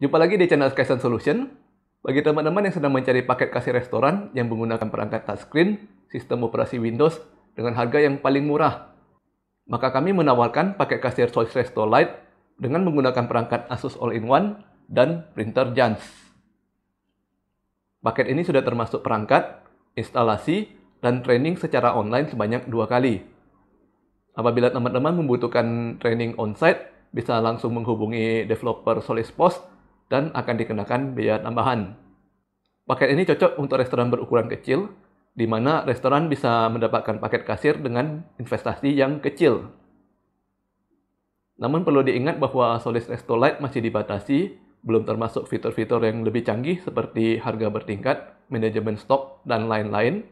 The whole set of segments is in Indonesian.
Jumpa lagi di channel Skyson Solution. Bagi teman-teman yang sedang mencari paket kasih restoran yang menggunakan perangkat touchscreen, sistem operasi Windows, dengan harga yang paling murah, maka kami menawarkan paket kasir Choice Resto Lite dengan menggunakan perangkat Asus All-in-One dan printer JANS. Paket ini sudah termasuk perangkat, instalasi, dan training secara online sebanyak dua kali. Apabila teman-teman membutuhkan training on-site, bisa langsung menghubungi developer Post dan akan dikenakan biaya tambahan. Paket ini cocok untuk restoran berukuran kecil, di mana restoran bisa mendapatkan paket kasir dengan investasi yang kecil. Namun perlu diingat bahwa Solis Resto Lite masih dibatasi, belum termasuk fitur-fitur yang lebih canggih seperti harga bertingkat, manajemen stok, dan lain-lain.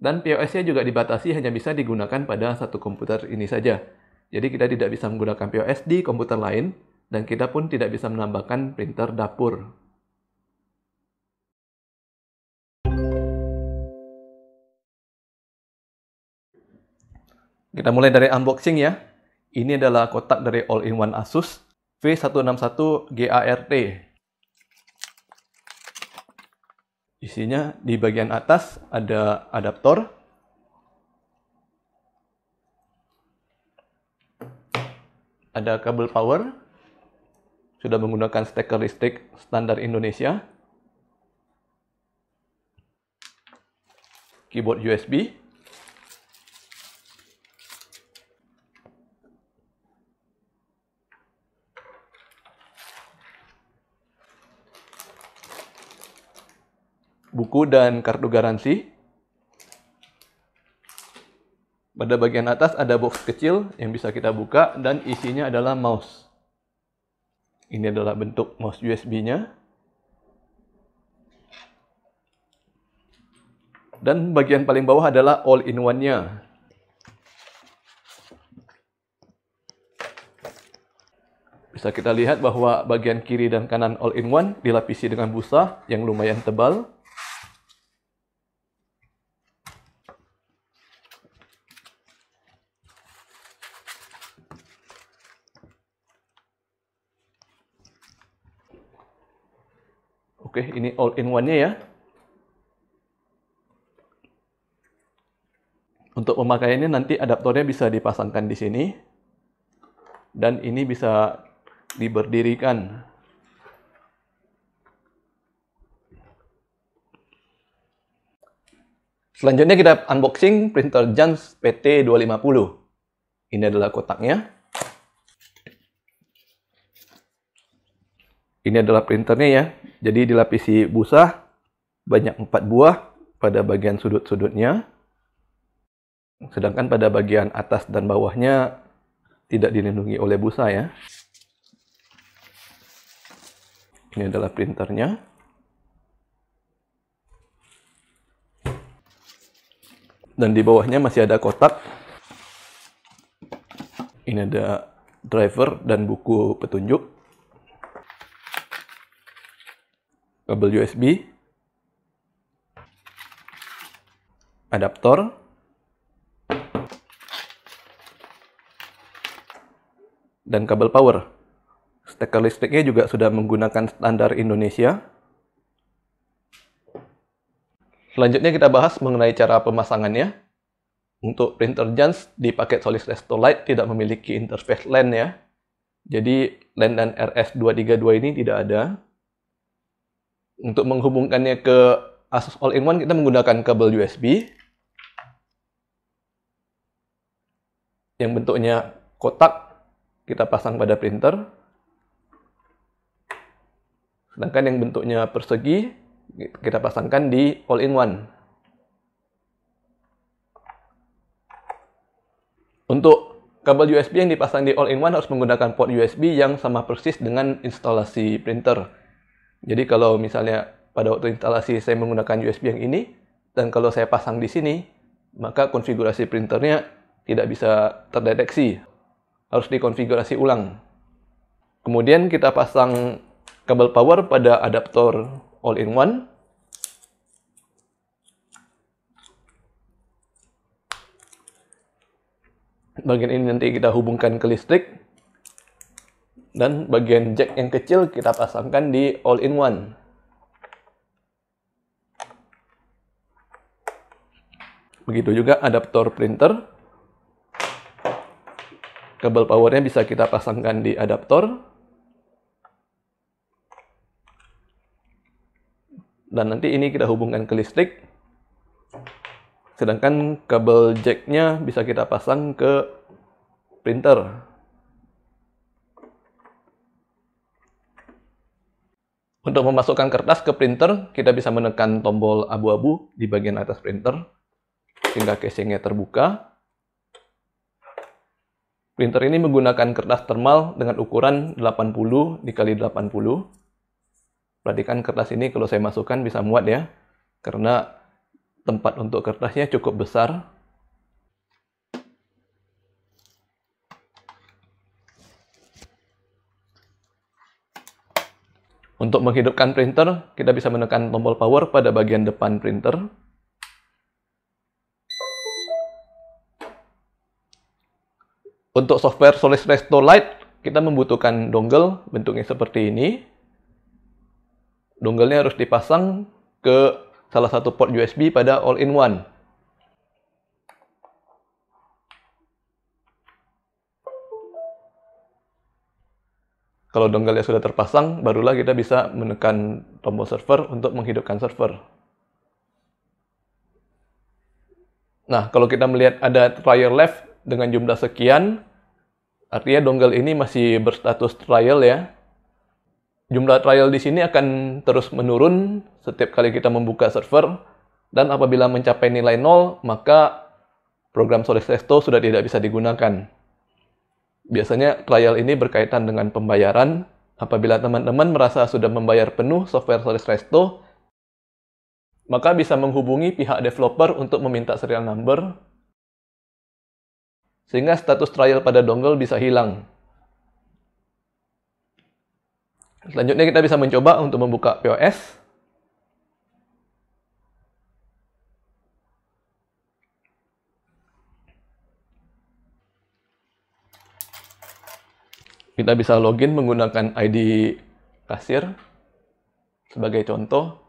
Dan POS-nya juga dibatasi hanya bisa digunakan pada satu komputer ini saja. Jadi kita tidak bisa menggunakan POS di komputer lain, dan kita pun tidak bisa menambahkan printer dapur. Kita mulai dari unboxing ya. Ini adalah kotak dari all-in-one Asus V161 GART. Isinya di bagian atas ada adaptor, ada kabel power, sudah menggunakan steker listrik standar Indonesia. Keyboard USB. Buku dan kartu garansi. Pada bagian atas ada box kecil yang bisa kita buka dan isinya adalah mouse. Ini adalah bentuk mouse USB-nya. Dan bagian paling bawah adalah all-in-one-nya. Bisa kita lihat bahwa bagian kiri dan kanan all-in-one dilapisi dengan busa yang lumayan tebal. Oke, ini all in one-nya ya. Untuk pemakaiannya nanti adaptornya bisa dipasangkan di sini. Dan ini bisa diberdirikan. Selanjutnya kita unboxing printer Jans PT250. Ini adalah kotaknya. Ini adalah printernya ya. Jadi dilapisi busa banyak empat buah pada bagian sudut-sudutnya. Sedangkan pada bagian atas dan bawahnya tidak dilindungi oleh busa ya. Ini adalah printernya. Dan di bawahnya masih ada kotak. Ini ada driver dan buku petunjuk. kabel USB, adaptor, dan kabel power. Steker listriknya juga sudah menggunakan standar Indonesia. Selanjutnya kita bahas mengenai cara pemasangannya. Untuk printer Jans di paket Solis Resto Lite tidak memiliki interface LAN ya. Jadi LAN dan RS232 ini tidak ada. Untuk menghubungkannya ke Asus All-in-One kita menggunakan kabel USB yang bentuknya kotak kita pasang pada printer. Sedangkan yang bentuknya persegi kita pasangkan di all-in-one. Untuk kabel USB yang dipasang di all-in-one harus menggunakan port USB yang sama persis dengan instalasi printer. Jadi kalau misalnya pada waktu instalasi saya menggunakan USB yang ini, dan kalau saya pasang di sini, maka konfigurasi printernya tidak bisa terdeteksi. Harus dikonfigurasi ulang. Kemudian kita pasang kabel power pada adaptor all-in-one. Bagian ini nanti kita hubungkan ke listrik dan bagian jack yang kecil kita pasangkan di all-in-one. Begitu juga adaptor printer. Kabel powernya bisa kita pasangkan di adaptor. Dan nanti ini kita hubungkan ke listrik. Sedangkan kabel jacknya bisa kita pasang ke printer. Untuk memasukkan kertas ke printer, kita bisa menekan tombol abu-abu di bagian atas printer hingga casingnya terbuka. Printer ini menggunakan kertas termal dengan ukuran 80 dikali 80. Perhatikan kertas ini kalau saya masukkan bisa muat ya, karena tempat untuk kertasnya cukup besar. Untuk menghidupkan printer, kita bisa menekan tombol power pada bagian depan printer. Untuk software Solis Resto Lite, kita membutuhkan dongle bentuknya seperti ini. Dongle-nya harus dipasang ke salah satu port USB pada all-in-one. Kalau dongle sudah terpasang, barulah kita bisa menekan tombol server untuk menghidupkan server. Nah, kalau kita melihat ada trial left dengan jumlah sekian, artinya dongle ini masih berstatus trial ya. Jumlah trial di sini akan terus menurun setiap kali kita membuka server, dan apabila mencapai nilai 0, maka program Solid sudah tidak bisa digunakan. Biasanya trial ini berkaitan dengan pembayaran. Apabila teman-teman merasa sudah membayar penuh software Solaris Resto, maka bisa menghubungi pihak developer untuk meminta serial number, sehingga status trial pada dongle bisa hilang. Selanjutnya kita bisa mencoba untuk membuka POS. Kita bisa login menggunakan ID kasir. Sebagai contoh,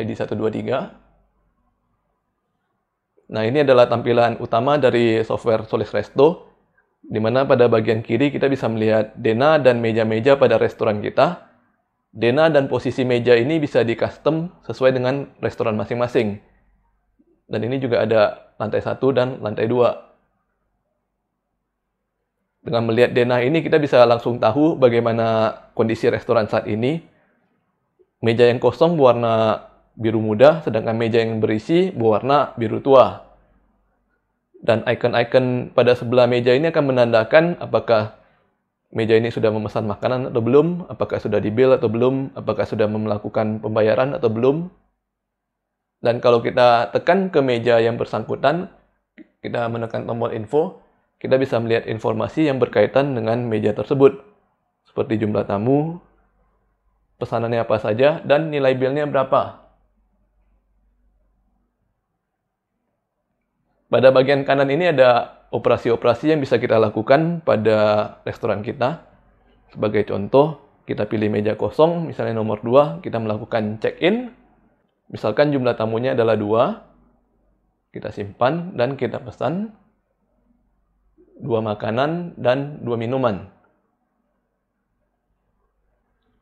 ID 123. Nah, ini adalah tampilan utama dari software Solis Resto, dimana pada bagian kiri kita bisa melihat dena dan meja-meja pada restoran kita. Dena dan posisi meja ini bisa di-custom sesuai dengan restoran masing-masing. Dan ini juga ada lantai satu dan lantai dua. Dengan melihat denah ini kita bisa langsung tahu bagaimana kondisi restoran saat ini. Meja yang kosong berwarna biru muda, sedangkan meja yang berisi berwarna biru tua. Dan icon-icon pada sebelah meja ini akan menandakan apakah meja ini sudah memesan makanan atau belum, apakah sudah di atau belum, apakah sudah melakukan pembayaran atau belum. Dan kalau kita tekan ke meja yang bersangkutan, kita menekan tombol info, kita bisa melihat informasi yang berkaitan dengan meja tersebut, seperti jumlah tamu, pesanannya apa saja, dan nilai bilnya berapa. Pada bagian kanan ini ada operasi-operasi yang bisa kita lakukan pada restoran kita. Sebagai contoh, kita pilih meja kosong, misalnya nomor 2, kita melakukan check-in. Misalkan jumlah tamunya adalah dua. kita simpan dan kita pesan dua makanan dan dua minuman.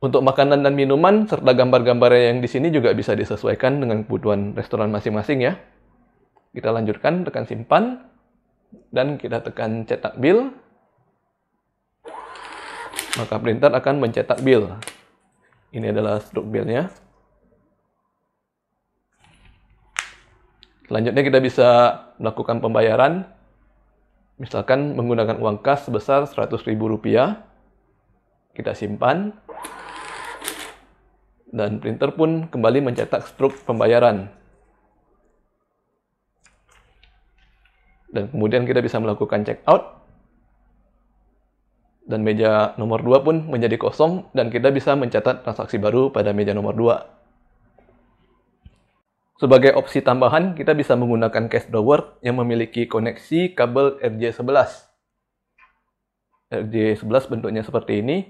Untuk makanan dan minuman serta gambar-gambarnya yang di sini juga bisa disesuaikan dengan kebutuhan restoran masing-masing ya. Kita lanjutkan tekan simpan dan kita tekan cetak bill. Maka printer akan mencetak bill. Ini adalah struk billnya. Selanjutnya kita bisa melakukan pembayaran misalkan menggunakan uang kas sebesar Rp100.000, kita simpan, dan printer pun kembali mencetak struk pembayaran. Dan kemudian kita bisa melakukan check out, dan meja nomor 2 pun menjadi kosong, dan kita bisa mencatat transaksi baru pada meja nomor 2. Sebagai opsi tambahan, kita bisa menggunakan case drawer yang memiliki koneksi kabel RJ11. RJ11 bentuknya seperti ini,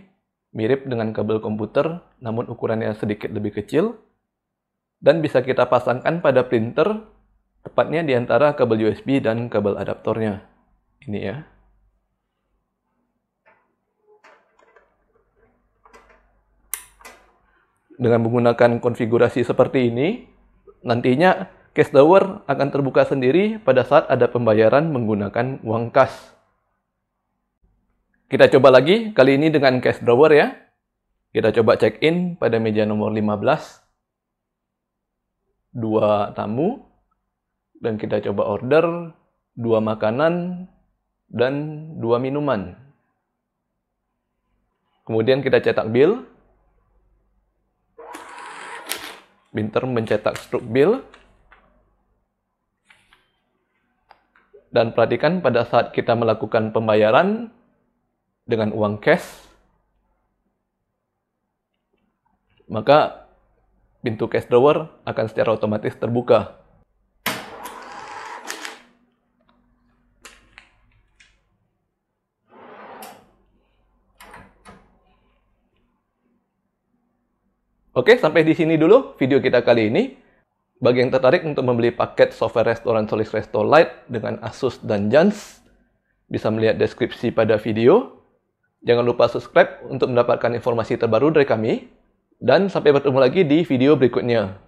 mirip dengan kabel komputer, namun ukurannya sedikit lebih kecil. Dan bisa kita pasangkan pada printer, tepatnya di antara kabel USB dan kabel adaptornya. Ini ya. Dengan menggunakan konfigurasi seperti ini, Nantinya cash drawer akan terbuka sendiri pada saat ada pembayaran menggunakan uang kas. Kita coba lagi kali ini dengan cash drawer ya. Kita coba check in pada meja nomor 15. Dua tamu dan kita coba order dua makanan dan dua minuman. Kemudian kita cetak bill Binter mencetak struk bill. Dan perhatikan pada saat kita melakukan pembayaran dengan uang cash, maka pintu cash drawer akan secara otomatis terbuka. Oke, sampai di sini dulu video kita kali ini. Bagi yang tertarik untuk membeli paket software restoran Solis Resto Lite dengan Asus dan Jans, bisa melihat deskripsi pada video. Jangan lupa subscribe untuk mendapatkan informasi terbaru dari kami. Dan sampai bertemu lagi di video berikutnya.